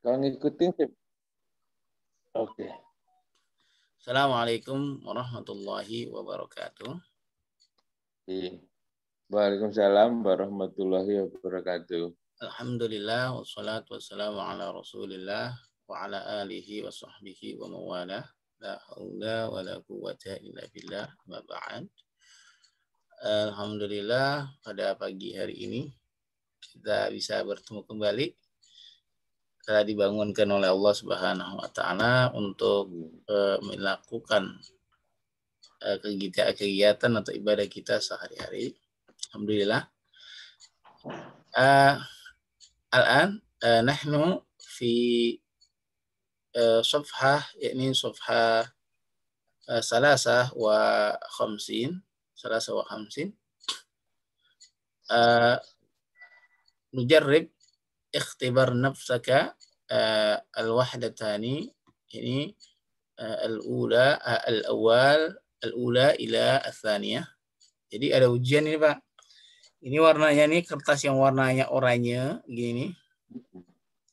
Kalau ngikutin sih. Oke. Assalamualaikum warahmatullahi wabarakatuh. Waalaikumsalam warahmatullahi wabarakatuh. Alhamdulillah wassalatu wassalamu ala Rasulillah wa ala alihi wa sahbihi wa mawalah. La haula wa la quwwata illa billah wa ba'd. Alhamdulillah pada pagi hari ini kita bisa bertemu kembali telah dibangunkan oleh Allah Subhanahu wa taala untuk uh, melakukan uh, eh, kegiatan atau ibadah kita sehari-hari. Alhamdulillah. Uh, Al-an uh, nahnu fi uh, صفحة yakni صفحة uh, khamsin salasa wa khamsin, uh, نجرب ikhtibar nafsaka uh, al-wahdatani ini uh, al-ula uh, al-awal al-ula ila asaniyah. Jadi ada ujian ini Pak. Ini warnanya nih kertas yang warnanya oranye gini nih.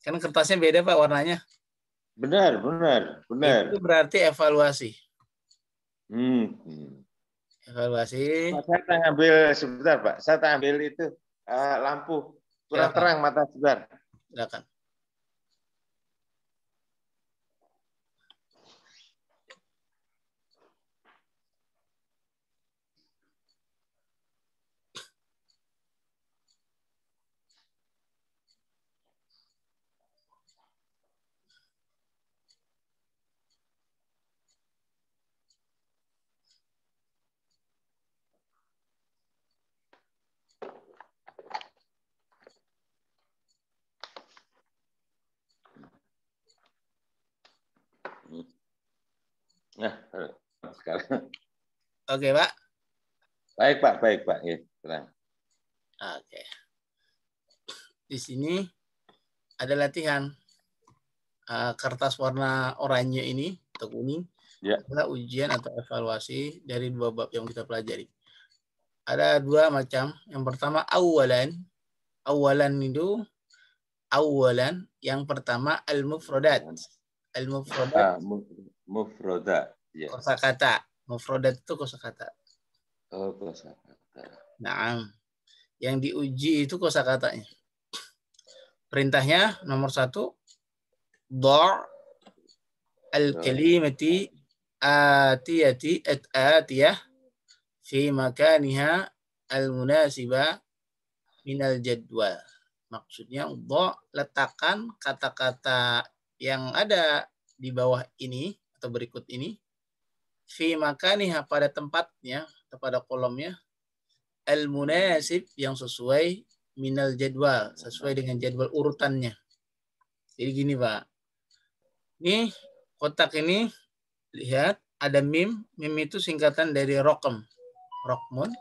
Kan kertasnya beda Pak warnanya. Benar, benar, benar. Itu berarti evaluasi. Hmm. Evaluasi. saya tak ambil sebentar Pak. Saya tak ambil itu uh, lampu. Kurang ya, terang mata sebar. Silakan. Nah, sekarang. Oke, Pak. Baik, Pak. Baik, Pak. Ya, tenang. Oke. Di sini ada latihan. Eh, kertas warna oranye ini atau kuning ya. adalah ujian atau evaluasi dari dua bab yang kita pelajari. Ada dua macam. Yang pertama awalan. Awalan itu awalan yang pertama al-mufradat. Al-mufradat. Ah, mufroda. Iya. kosa kata. Mufrodat itu kosa kata. Oh, kosa kata. Nah, yang diuji itu kosa katanya. Perintahnya nomor satu, do al kalimati atiyati at atiyah fi makaniha al munasiba min jadwal. Maksudnya do letakkan kata-kata yang ada di bawah ini atau berikut ini fi makaniha pada tempatnya atau pada kolomnya al munasib yang sesuai minal jadwal sesuai dengan jadwal urutannya jadi gini pak ini kotak ini lihat ada mim mim itu singkatan dari rokem rokmun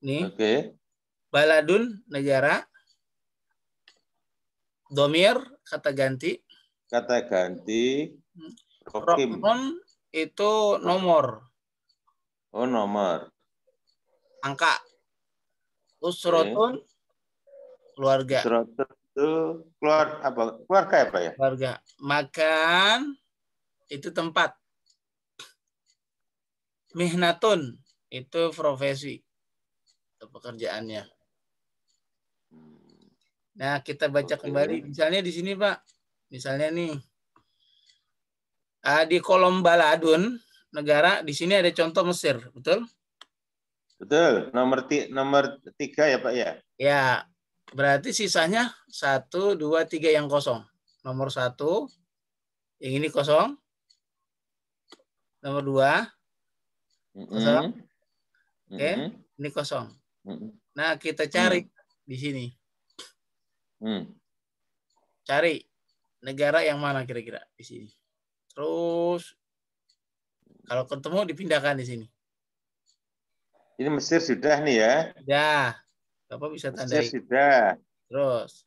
nih okay. baladun negara domir kata ganti kata ganti hmm. rokim. itu nomor. Oh, nomor. Angka. Usrotun okay. keluarga. Usrotun itu keluar apa? Keluarga apa ya? Keluarga. Makan itu tempat. Mihnatun itu profesi atau pekerjaannya. Hmm. Nah, kita baca kembali. Misalnya di sini, Pak Misalnya nih, ah, di kolom baladun negara di sini ada contoh Mesir, betul? Betul. Nomor nomor tiga ya Pak ya. Ya, berarti sisanya satu, dua, tiga yang kosong. Nomor satu, yang ini kosong. Nomor dua, kosong. Mm -hmm. Oke, okay? mm -hmm. ini kosong. Nah, kita cari mm di sini. Mm. Cari negara yang mana kira-kira di sini? Terus kalau ketemu dipindahkan di sini. Ini Mesir sudah nih ya. Ya. Bapak bisa tandai. Mesir sudah. Terus.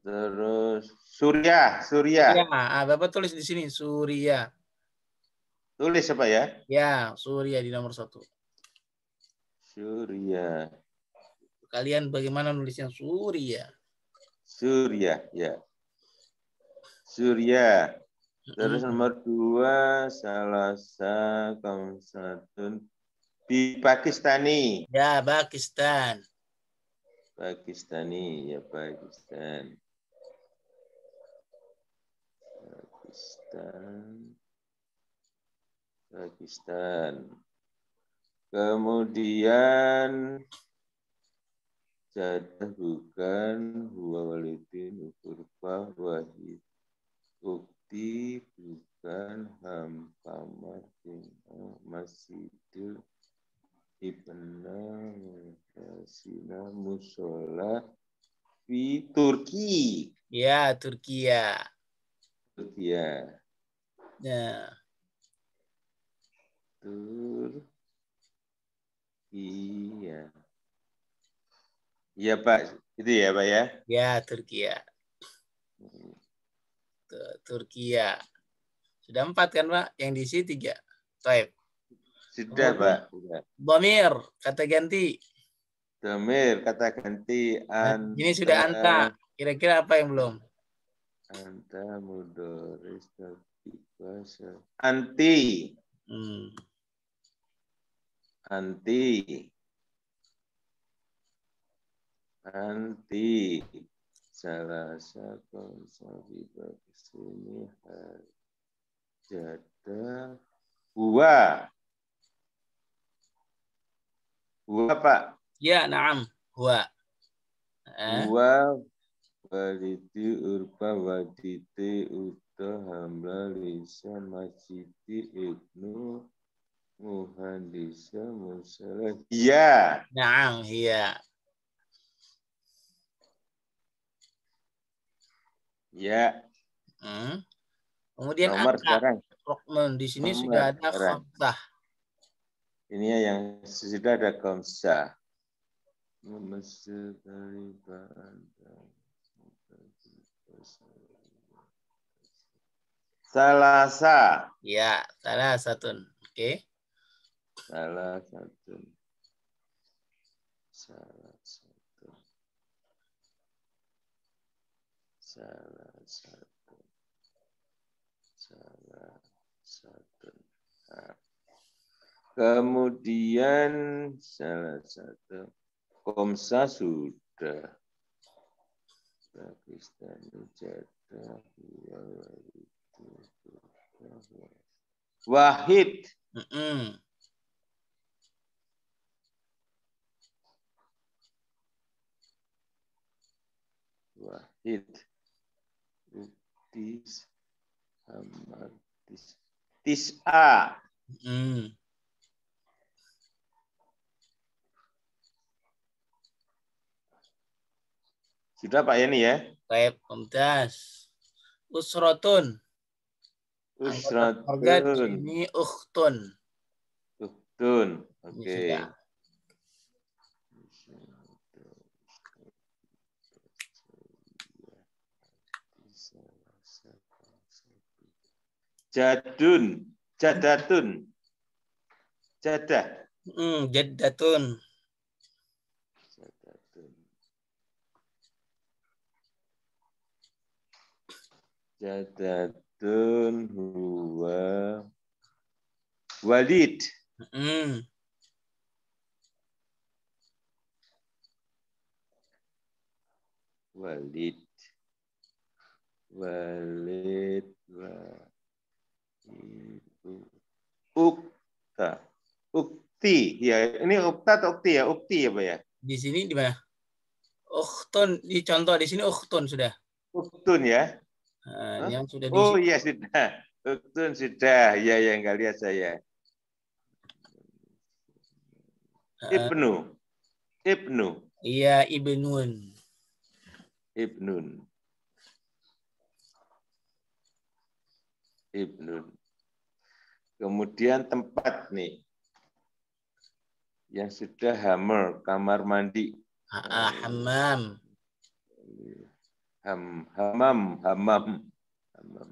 Terus Surya, Surya. Ya, ah, Bapak tulis di sini Surya. Tulis apa ya? Ya, Surya di nomor satu. Surya. Kalian bagaimana nulisnya Surya? Surya, ya. Surya. Terus hmm. nomor dua, Salasa Kamsatun. Di Pakistani. Ya, Pakistan. Pakistani, ya Pakistan. Pakistan. Pakistan. Kemudian jadah bukan huwa walidin ukurfah wahid bukti bukan masjid eh, masjidil ibnu Sina musola di Turki. Ya, Turki ya. Turki ya. Nah. Turki ya. Iya Pak, itu ya Pak ya? Ya, Turki ya. Turkiya. Sudah empat kan Pak? Yang di sini tiga. Taib. Sudah oh, Pak. Bomir, kata ganti. Bomir kata ganti. Anta, nah, Ini sudah anta. Kira-kira apa yang belum? Anta mudoris Anti. Hmm. Anti. Anti jalasa konsahiba kesini hajada buah, buah pak ya naam Buah. Eh? Buah walidi urpa waditi uda hamla lisa majidi ibnu muhandisa musalah iya naam iya Ya. Hmm. Kemudian nomor angka. sekarang. Rokman. Di sini nomor sudah ada fakta. Ini yang sudah ada khamsah. Salasa. Ya, salah satu. Oke. Okay. Salah satu. Salah. salah satu salah satu nah. kemudian salah satu komsa sudah Pakistan jatah wahid mm -mm. wahid Tis, this tis, A. mm. Sudah Pak Yani ya? Baik, Pemdas. Usrotun. Usrotun. Ini uktun. Uktun. Oke. Okay. Jadun, jadatun. Jadah. Hmm, jadatun. Jadatun. Jadatun huwa Walid. Hmm. Walid. Walid. Walid. Ukta. Ukti. Ya, ini ukta atau ukti ya? Ukti ya, Pak ya? Di sini di mana? Uktun. Di contoh di sini uktun sudah. Uktun ya? Nah, yang sudah di Oh iya sudah. Uktun sudah. Ya, ya kalian lihat saya. Nah, Ibnu. Ibnu. Iya, Ibnun. Ibnun. Ibnun. Kemudian tempat nih. Yang sudah hammer, kamar mandi. hamam. Ham, hamam, hamam. Hamam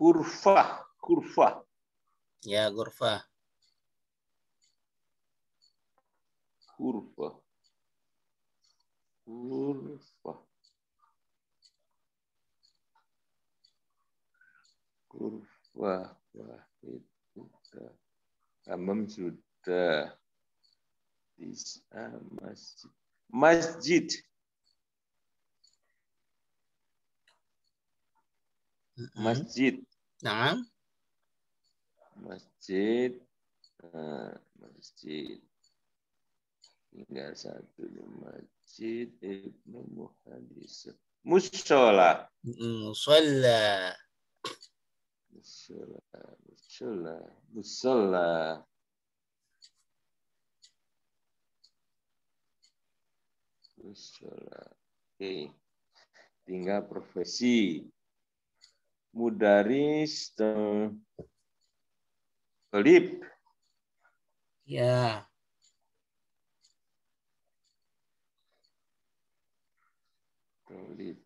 kurva. kurva. Ya, gurfa. Gurfa. Gurfa. Gurfa. Wahid. Sudah. Hamam sudah. masjid. Masjid. Masjid. Nah masjid eh, masjid tinggal satu di masjid Ibnu Muhadis musola musola musola musola musola musola oke tinggal profesi mudaris dan Lip. Ya. Lip.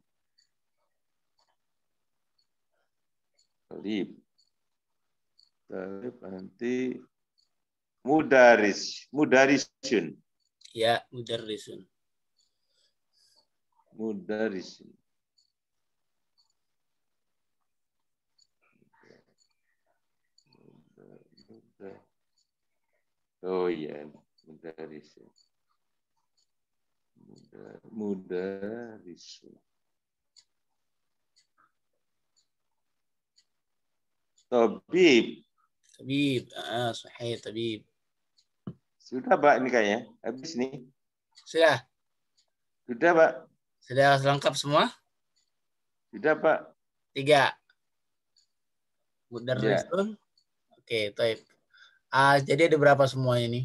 Lip. Lip nanti mudaris, mudarisun. Ya, mudarisun. Mudarisun. Oh iya, mudarisi. Mudar, mudarisi. Tabib. Tabib, ah, sahih tabib. Sudah, Pak, ini kayaknya. Habis nih. Sudah. Sudah, Pak. Sudah lengkap semua? Sudah, Pak. Tiga. Mudar ya. Oke, okay, taib. Ah, jadi ada berapa semuanya ini?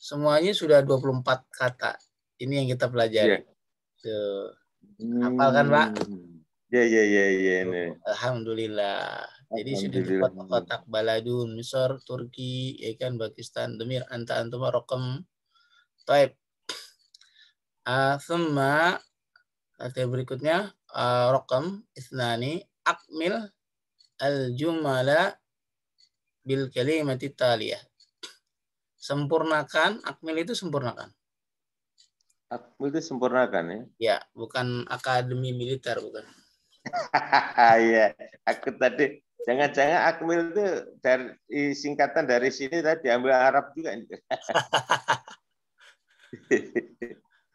Semuanya sudah 24 kata. Ini yang kita pelajari. Yeah. So, hmm. Hafal kan, Pak? Ya, ya, ya, ya. Alhamdulillah. Jadi sudah dapat kotak baladun, Misor, Turki, ya kan, Pakistan, Demir, Anta, Antuma, Rokem, Taib. Uh, thumma, kata berikutnya, uh, ah, Rokem, Isnani, Akmil, Al-Jumala, bil kalimati taliyah. Sempurnakan, akmil itu sempurnakan. Akmil itu sempurnakan ya? Ya, bukan akademi militer, bukan. Iya, aku tadi jangan-jangan akmil itu dari singkatan dari sini tadi ambil Arab juga. Oke,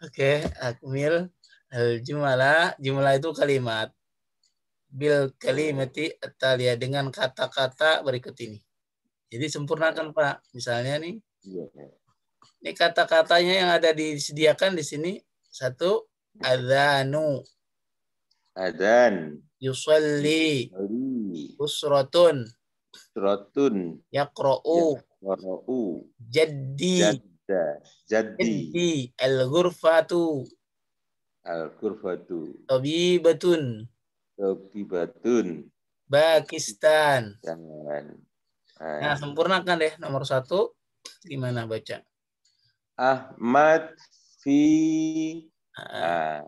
okay, akmil Jumala, jumlah jumlah itu kalimat bil kalimati taliyah dengan kata-kata berikut ini. Jadi sempurnakan Pak. Misalnya nih, iya. ini kata-katanya yang ada disediakan di sini satu adzanu. Adzan. Yusalli. Usratun. Usratun. Yaqra'u. Yaqra'u. Jaddi. Jadda. Jaddi. Jaddi. Al-ghurfatu. Al-ghurfatu. Tabibatun. Tabibatun. Pakistan. Jangan. Nah, sempurnakan deh nomor satu. Gimana baca? Ahmad fi ah.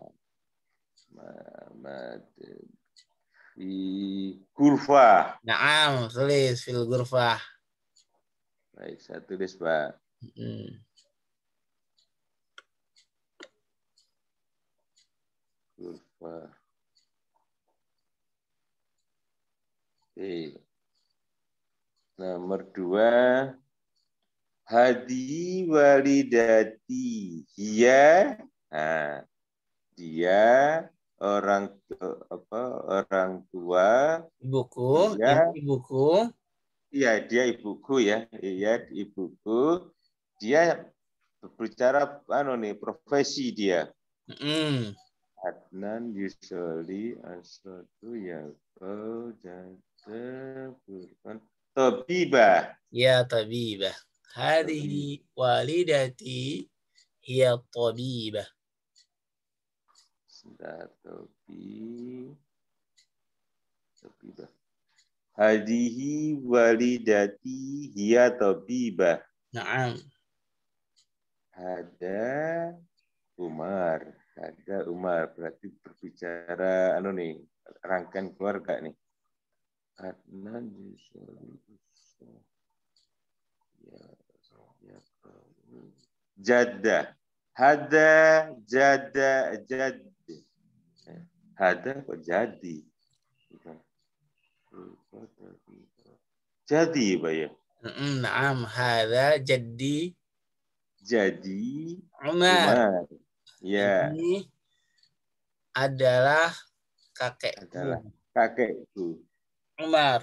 Ahmad fi kurva. Naam, tulis fil kurva. Baik, saya tulis, Pak. Hmm. Kurva. Oke. Nomor dua, hadi walidati dia nah, dia orang apa orang tua ibuku dia, ya ibuku iya dia ibuku ya iya ibuku dia berbicara anu nih profesi dia mm. Adnan Yusoli ya Yakau Jata Burhan Tabibah. Ya tabibah. Hadhi walidati hiya tabibah. Sudah tabi. Tabibah. Hadhi walidati hiya tabibah. Naam. Ada Umar. Ada Umar berarti berbicara anu nih rangkaian keluarga nih. Adnan Juzali ya, ya, Jada Hada Jada jadi, Hada kok jadi Jadi Pak ya Naam Hada jadi Jadi Umar, Umar. Ya Ini adalah kakekku adalah kakekku Umar.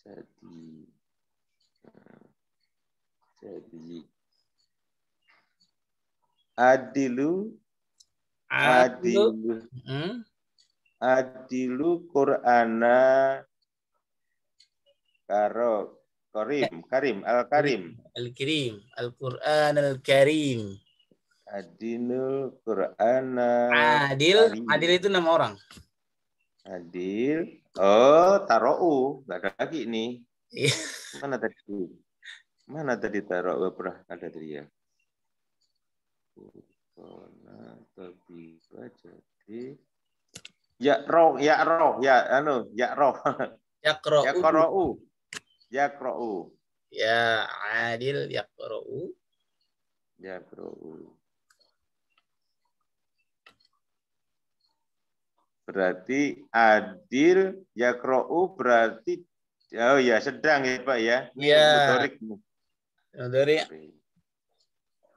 Jadi eh, jadi adilu adilu adilu hmm? Qur'ana karo Karim, eh, Karim, Al Karim. Al Karim, Al Quran Al Karim. Adilu Qur'ana. Adil, Adil itu nama orang. Adil. Oh, tarou. Gak ada lagi ini. Iya. Mana tadi? Mana tadi tarou eh, pernah ada tadi ya? jadi ya roh ya roh ya anu ya roh ya roh. ya roh. ya krou ya adil ya roh. ya roh. Berarti adil ya kro'u berarti oh ya sedang ya Pak ya. Iya.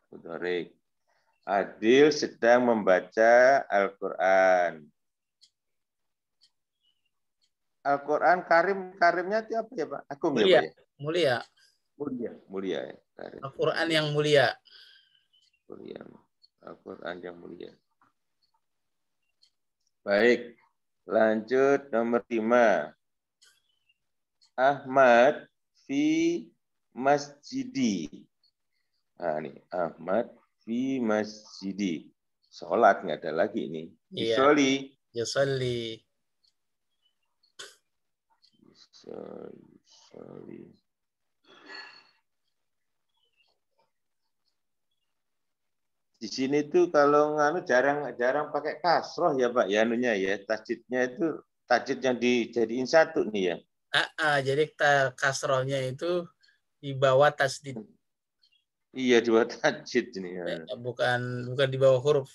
Mudorik. Adil sedang membaca Al-Qur'an. Al-Qur'an karim karimnya itu apa ya Pak? aku mulia. ya Pak. Ya? Mulia. Mulia. Mulia ya. Al-Qur'an yang mulia. Mulia. Al-Qur'an yang mulia. Baik. Lanjut nomor lima. Ahmad fi masjidi. Nah, ini Ahmad fi masjidi. Sholat nggak ada lagi ini. Iya. Yusoli. Yusoli. Yusoli. di sini tuh kalau nganu jarang jarang pakai kasroh ya pak ya anunya ya tajidnya itu tajid yang dijadiin satu nih ya uh, uh, jadi kasrohnya itu di bawah tasdid iya di bawah tajid ini ya. ya bukan bukan di bawah huruf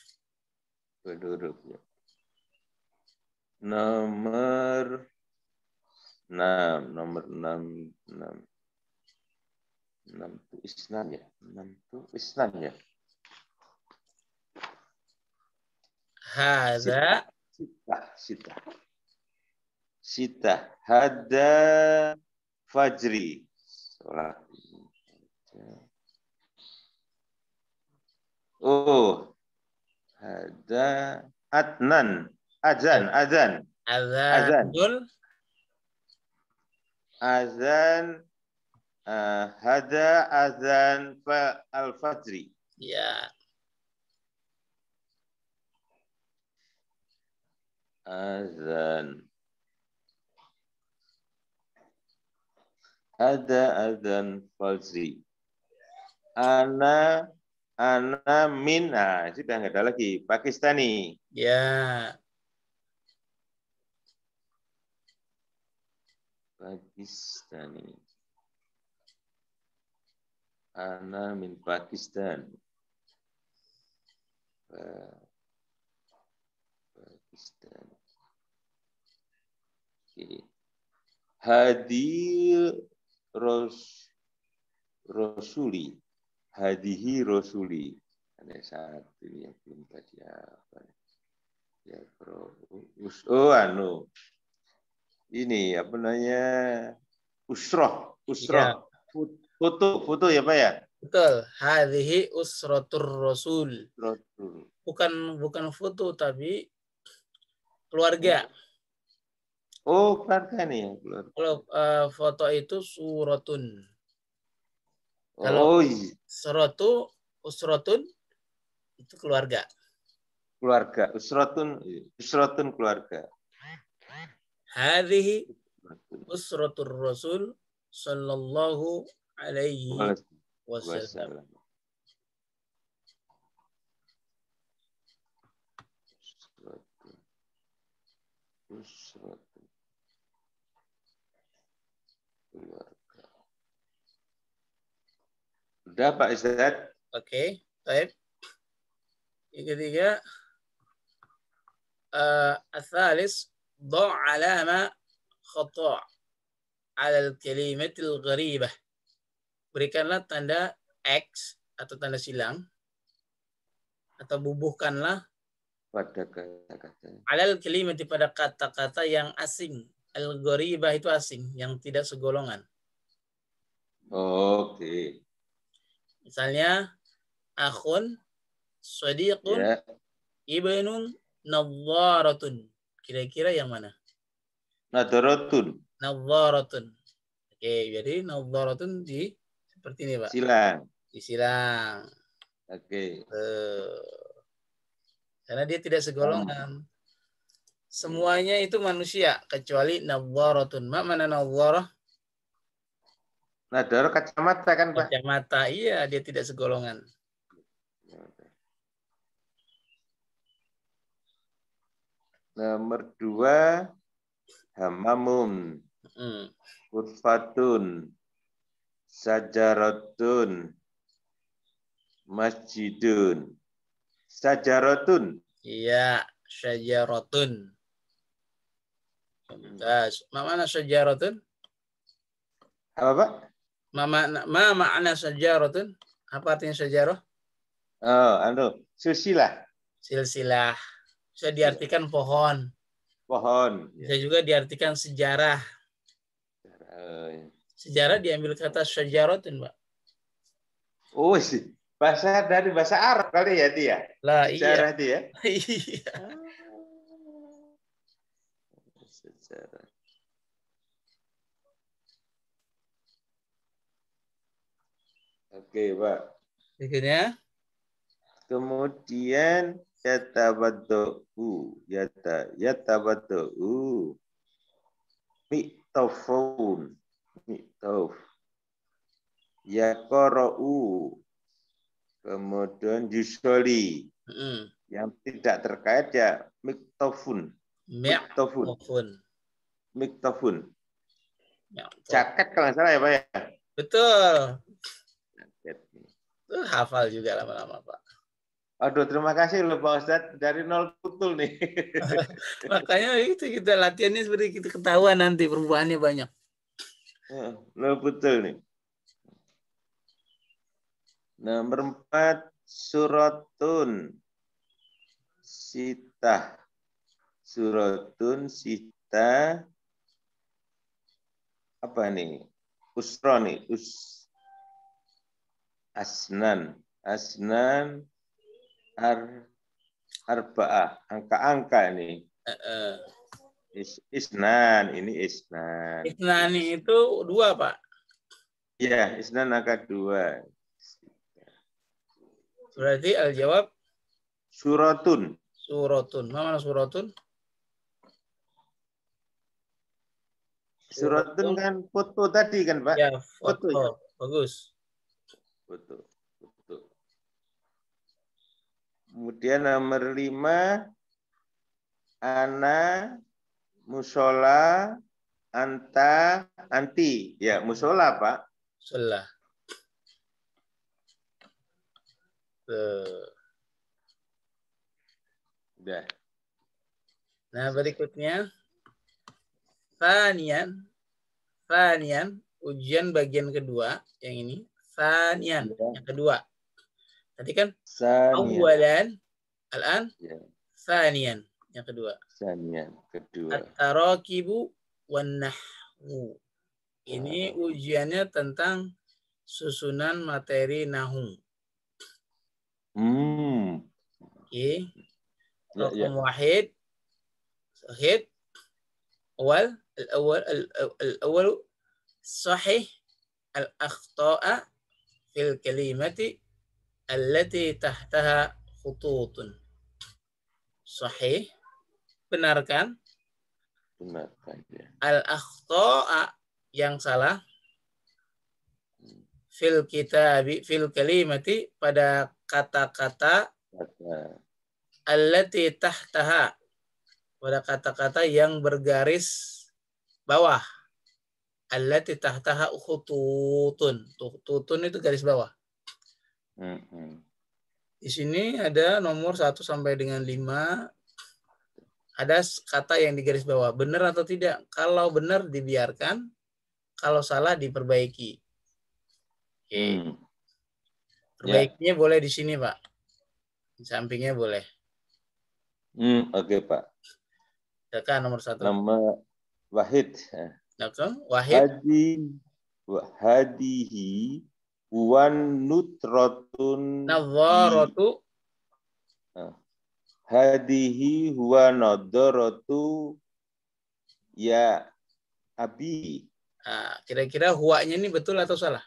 huruf ya. nomor enam nomor enam enam enam tuh islam ya enam tuh islam ya Hada. Sita. Sita. Sita. Hada Fajri. Sholat. Oh. Hada Adnan. Azan. Azan. Azan. Azan. Eh, azan. Uh, hada azan al-fajri. Ya. azan. Ada azan falsi. Ana ana mina. Sudah nggak ada lagi. Pakistani. Ya. Pakistani. Ana min Pakistan. Pakistan. Okay. Hadil ros, Rosuli. Hadihi Rosuli. Ada satu yang belum tadi apa. Ya, bro. Oh, anu. Ini apa namanya? Usroh. Usroh. Ya. Foto, foto ya Pak ya? Betul. Hadihi usratur rasul. Bukan bukan foto tapi keluarga. Ya. Oh, keluarga nih yang keluar. Kalau uh, foto itu suratun. Kalau oh, iya. suratu usratun itu keluarga. Keluarga, usratun, iya. usratun keluarga. Hadihi usratul Rasul sallallahu alaihi wasallam. Sudah Pak Izzat. Oke, okay. baik. Yang ketiga, uh, eh, الثالث alama علامة خطأ على kalimatil gharibah. Berikanlah tanda X atau tanda silang atau bubuhkanlah pada kata-kata. Alal kalimat pada kata-kata yang asing. Al-gharibah itu asing, yang tidak segolongan. Oke. Okay. Misalnya akhun, sadiqun, yeah. ibnun, nadharatun. Kira-kira yang mana? Nadharatun. Nadharatun. Oke, okay, jadi nadharatun di seperti ini, Pak. Silang. Di silang. Oke. Okay. Uh, eh, karena dia tidak segolongan. Hmm. Semuanya itu manusia kecuali nadharatun. Mak mana nadharah? Nador kacamata kan Pak? Kacamata, iya dia tidak segolongan. Nomor dua, hamamun, mm. sajarotun sajaratun, masjidun. Sajarotun. Iya, sajarotun Nah, hmm. mana sajarotun Apa, Pak? Ma makna ma makna sejarotun? Apa artinya sejarah? Oh, anu, silsilah. Silsilah. Bisa diartikan pohon. Pohon. Ya. Bisa juga diartikan sejarah. Sejarah ya. diambil kata sejarotun, Pak. Oh, sih. Bahasa dari bahasa Arab kali ya dia. Ya? Lah, sejarah iya. dia. iya. sejarah. Iya. Ah, Oke, Pak. ya. Kemudian yatabaddu yata yatabaddu mi'tafun mi'taf yaqra'u kemudian yusoli mm. yang tidak terkait ya miktofun miktofun miktofun jaket kalau nggak salah ya pak ya betul Tuh, hafal juga lama-lama Pak. Aduh, terima kasih loh Pak Ustadz. Dari nol betul nih. Makanya itu kita latihannya seperti kita ketahuan nanti perubahannya banyak. Nol eh, betul nih. Nomor empat, suratun sita. Suratun sita Apa nih? Usro nih. Us, asnan. Asnan ar arba'ah. Angka-angka ini. Uh, Is, isnan, ini isnan. isnan itu dua, Pak. Iya, isnan angka dua. Berarti al-jawab? Suratun. Suratun. Mana suratun? Suratun kan foto tadi kan, Pak? Ya, foto. Ya? foto. Ya. Bagus. Betul. Betul. Kemudian nomor lima, ana, musola, anta, anti. Ya, musola Pak. Musola. sudah Nah, berikutnya. Fanian. Fanian. Ujian bagian kedua. Yang ini. Sanian, ya. yang kedua. Tadi kan Sanian. awalan, al-an, ya. sanian, yang kedua. Sanian, kedua. At-tarakibu wan nahwu. Ini ya. ujiannya tentang susunan materi nahwu. Hmm. Oke. Okay. Ya, ya. wahid. Wahid. Awal. Al-awal. Al-awal. Sahih. Al-akhta'a fil kalimati allati tahtaha khututun. Sahih? Benarkan? kan? Benar. Ya. Al-akhta'a yang salah hmm. fil kitab fil kalimati pada kata-kata allati tahtaha pada kata-kata yang bergaris bawah allati tahtaha khututun. Khututun itu garis bawah. Mm-hmm. Di sini ada nomor 1 sampai dengan 5. Ada kata yang di garis bawah. Benar atau tidak? Kalau benar dibiarkan. Kalau salah diperbaiki. Oke. Hmm. Perbaikinya yeah. boleh di sini, Pak. Di sampingnya boleh. Hmm, oke, okay, Pak. Silakan nomor satu. Nomor Wahid. Laka wahid. hadihi wan nutrotun nawaratu ah. hadihi huwa nadoratu ya abi ah, kira-kira huanya ini betul atau salah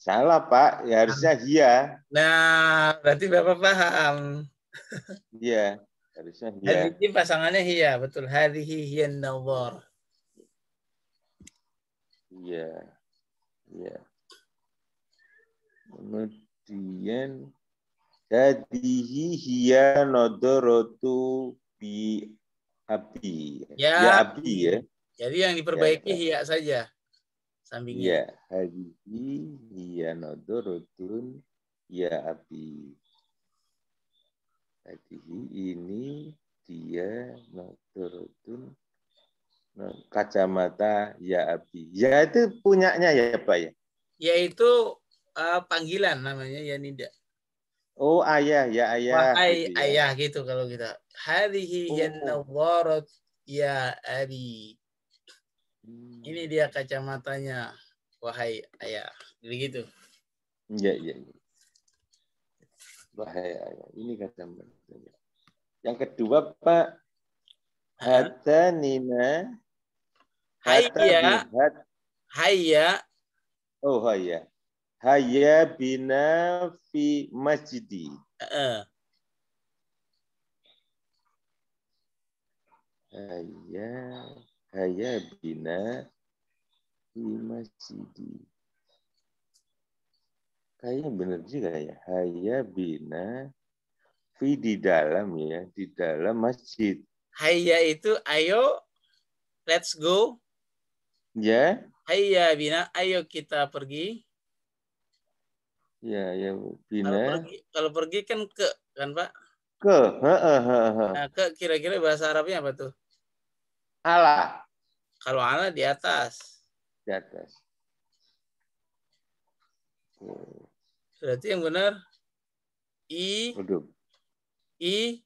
salah pak ya harusnya Iya nah berarti bapak paham iya harusnya hia hadihi pasangannya Iya betul hadihi hiya nawar Iya. Iya. Kemudian Hadihi hiya nadaratu bi abi. Ya, ya abi ya. Jadi yang ya, diperbaiki ya. hiya saja. Sampingnya. Ya, hadihi hiya nodorotun ya api. Hadihi ini dia nodorotun kacamata ya abi ya itu punyanya ya pak ya yaitu uh, panggilan namanya ya Nida oh ayah ya ayah Wah, gitu, ya. ayah gitu kalau kita gitu. hadhi oh. ya abi hmm. ini dia kacamatanya wahai ayah begitu ya ya, ya. wahai ayah ini kacamatanya yang kedua pak nina Hayya. Hayya. Oh, hayya. Hayya bina fi masjidi. Uh. Hayya. Hayya bina fi masjidi. Kayaknya bener juga ya. Hayya bina fi di dalam ya. Di dalam masjid. Hayya itu ayo let's go Ya. Iya bina, ayo kita pergi. Ya, ya bina. Kalau pergi, kalau pergi kan ke kan Pak? Ke. Ha, ha, ha. Nah, ke kira-kira bahasa Arabnya apa tuh? Ala. Kalau ala di atas. Di atas. Berarti yang benar i Udum. i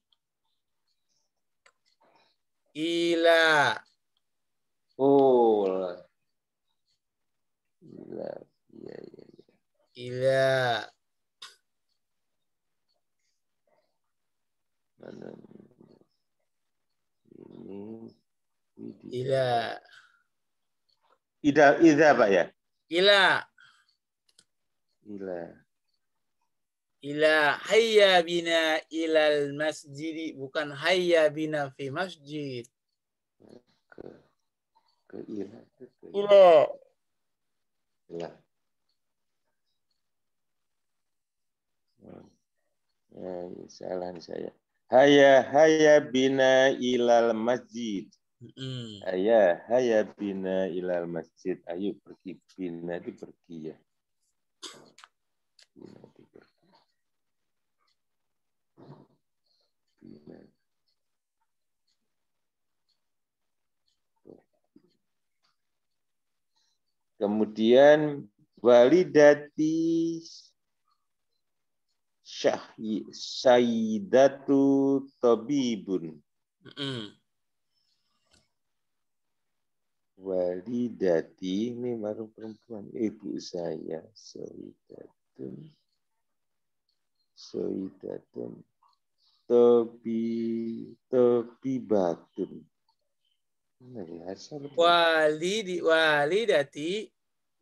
ila. Oh, Ila, Iya, iya, iya. Ila, Mana ini? Ila. Ida, Ida Pak ya? Ila. Ila. Ila hayya bina ilal masjid bukan hayya bina fi masjid. Ke, ke ila. Ke ila. ila. Nah. Ya, salah saya. Haya haya bina ilal masjid. Haya haya bina ilal masjid. Ayo pergi bina itu pergi ya. Bina. Kemudian walidati syahyi, sayyidatu tabibun. Mm -hmm. Walidati ini baru perempuan ibu saya sayyidatun sayyidatun tabi, tepi batun. wali di wali dati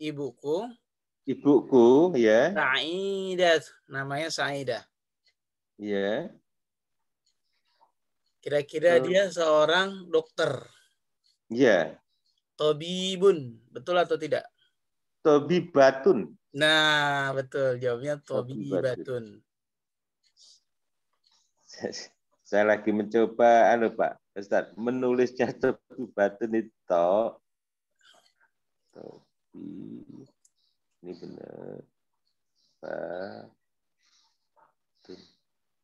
ibuku ibuku ya Sa'idah namanya Sa'idah ya kira-kira eh. dia seorang dokter ya tobibun betul atau tidak Tobi batun. nah betul jawabnya Tobi batun. saya lagi mencoba anu Pak Ustaz menulisnya batun itu Hmm, ini benar. Pak.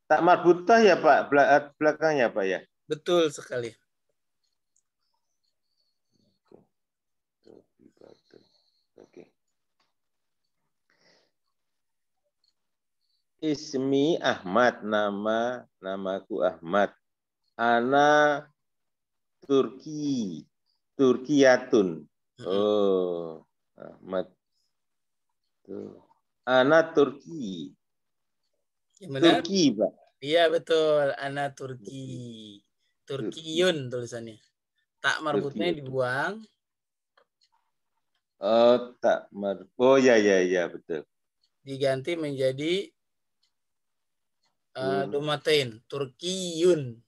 Tak marbutah ya Pak, eh, belakangnya Pak ya? Betul sekali. Ismi Ahmad, nama namaku Ahmad. Ana Turki, Turkiyatun. Oh, Ahmad. Tuh. Ana Turki. Ya, benar. Turki, Pak. Iya, betul. anak Turki. Turkiun tulisannya. Tak marbutnya Turki. dibuang. Oh, tak mar Oh, ya, ya, ya, betul. Diganti menjadi uh, hmm. domatein. Turkiyun.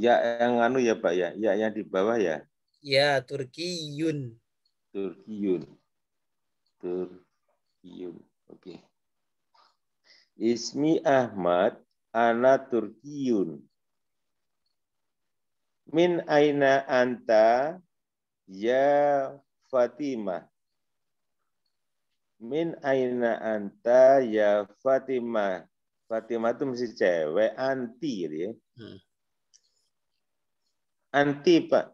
Ya yang anu ya Pak ya, ya yang di bawah ya. Ya, Turkiyun. Turkiyun. Turkiyun. Oke. Okay. Ismi Ahmad, ana Turkiyun. Min aina anta ya Fatimah. Min aina anta ya Fatimah. Fatimah itu mesti cewek anti gitu ya. Hmm anti Pak.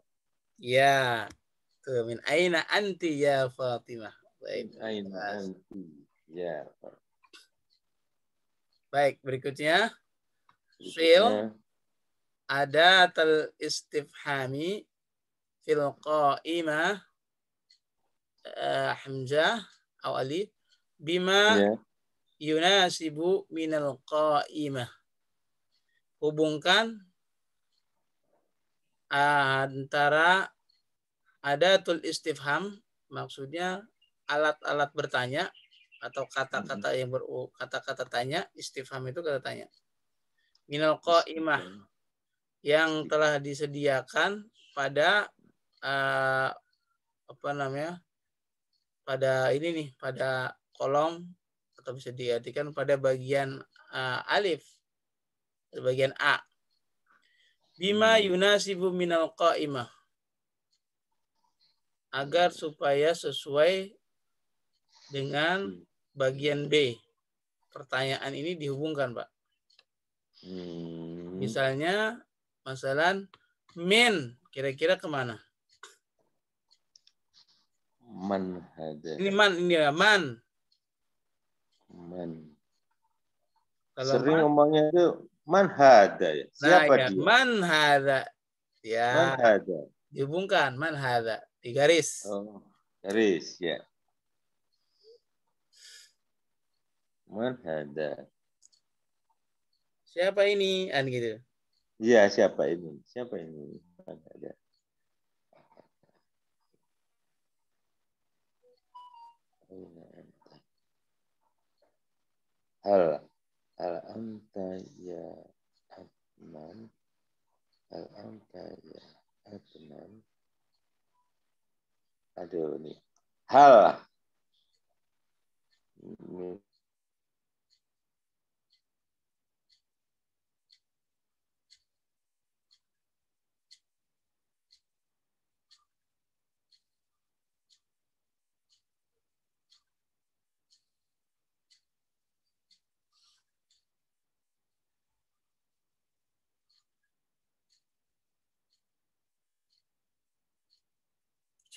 Ya. Min aina anti ya Fatimah. Baik. Aina anti ya Baik, berikutnya. fil ada tel istifhami fil qa'imah uh, hamzah atau alif bima yeah. yunasibu minal qa'imah hubungkan antara ada tul istifham maksudnya alat-alat bertanya atau kata-kata hmm. yang ber kata-kata tanya istifham itu kata tanya minal qaimah yang telah disediakan pada uh, apa namanya pada ini nih pada kolom atau bisa diartikan pada bagian uh, alif bagian a Bima yunasibu minal qa'imah. Agar supaya sesuai dengan hmm. bagian B. Pertanyaan ini dihubungkan, Pak. Hmm. Misalnya, masalah min kira-kira kemana? Man hada. Ini man ini ya man. Man. Kalau Sering man, ngomongnya itu Man hada ya. Siapa nah, ya. dia? Man hada. Ya. Man hada. Dihubungkan man hada. Di garis. Oh, garis ya. Man hada. Siapa ini? An ah, gitu. Iya, siapa ini? Siapa ini? Man hada. Hal Al amta ya Adnan Al amta ya Adnan Aduh ini Hal Min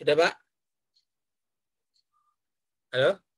Sudah, Pak? Halo?